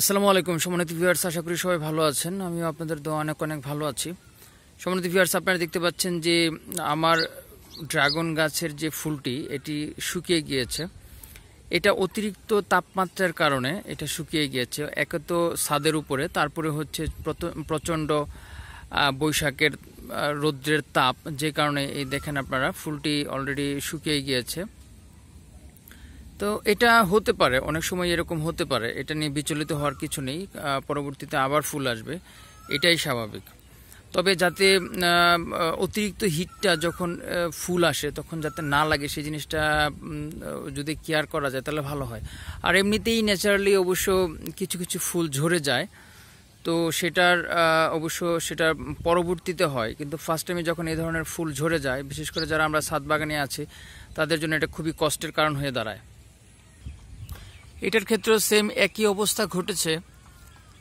আসসালামু আলাইকুম সমানিত ভিউয়ার্স আশা করি সবাই ভালো আছেন আমিও আপনাদের দোয়া অনেক অনেক ভালো আছি সমানিত ভিউয়ার্স আপনারা দেখতে পাচ্ছেন যে আমার ড্রাগন গাছের যে ফুলটি এটি শুকিয়ে গিয়েছে এটা অতিরিক্ত তাপমাত্রার কারণে এটা শুকিয়ে গিয়েছে একে তো ছাদের উপরে তারপরে হচ্ছে প্রচণ্ড বৈশাখের রৌদ্রের তাপ যে কারণে এই দেখেন আপনারা ফুলটি অলরেডি শুকিয়ে গিয়েছে তো এটা হতে পারে অনেক সময় এরকম হতে পারে এটা নিয়ে বিচলিত হওয়ার কিছু নেই পরবর্তীতে আবার ফুল আসবে এটাই স্বাভাবিক তবে যাতে অতিরিক্ত হিটটা যখন ফুল আসে তখন যাতে না লাগে সেই জিনিসটা যদি কেয়ার করা যায় তাহলে ভালো হয় আর এমনিতেই ন্যাচারালি অবশ্য কিছু কিছু ফুল ঝরে যায় তো সেটার অবশ্য সেটা পরবর্তীতে হয় কিন্তু ফার্স্ট টাইমে যখন এই ধরনের ফুল ঝরে যায় বিশেষ করে যারা আমরা সাত বাগানে আছি তাদের জন্য এটা খুবই কষ্টের কারণ হয়ে দাঁড়ায় এটার ক্ষেত্রেও সেম একই অবস্থা ঘটেছে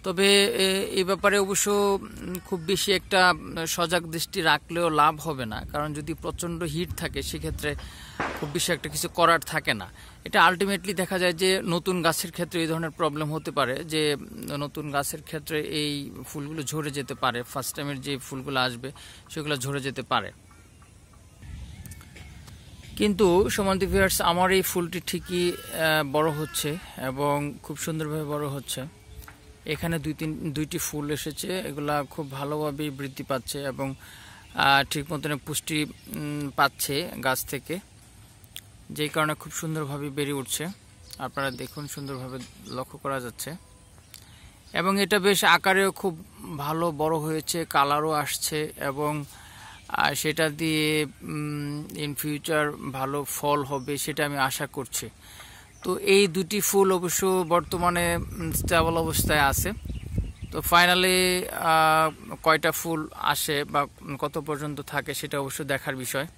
তবে এই ব্যাপারে অবশ্য খুব বেশি একটা সজাগ দৃষ্টি রাখলেও লাভ হবে না কারণ যদি প্রচণ্ড হিট থাকে সেক্ষেত্রে খুব বেশি একটা কিছু করার থাকে না এটা আলটিমেটলি দেখা যায় যে নতুন গাছের ক্ষেত্রে এই ধরনের প্রবলেম হতে পারে যে নতুন গাছের ক্ষেত্রে এই ফুলগুলো ঝরে যেতে পারে ফার্স্ট টাইমের যে ফুলগুলো আসবে সেগুলো ঝরে যেতে পারে কিন্তু সমান্তি ভিউয়ার্স আমার এই ফুলটি ঠিকই বড় হচ্ছে এবং খুব সুন্দরভাবে বড় হচ্ছে এখানে দুই তিন দুইটি ফুল এসেছে এগুলা খুব ভালোভাবেই বৃদ্ধি পাচ্ছে এবং ঠিক মতন পুষ্টি পাচ্ছে গাছ থেকে যেই কারণে খুব সুন্দরভাবে বেড়ে উঠছে আপনারা দেখুন সুন্দরভাবে লক্ষ্য করা যাচ্ছে এবং এটা বেশ আকারেও খুব ভালো বড় হয়েছে কালারও আসছে এবং সেটা দিয়ে ইন ফিউচার ভালো ফল হবে সেটা আমি আশা করছি তো এই দুটি ফুল অবশ্য বর্তমানে স্টেবল অবস্থায় আছে তো ফাইনালি কয়টা ফুল আসে বা কত পর্যন্ত থাকে সেটা অবশ্য দেখার বিষয়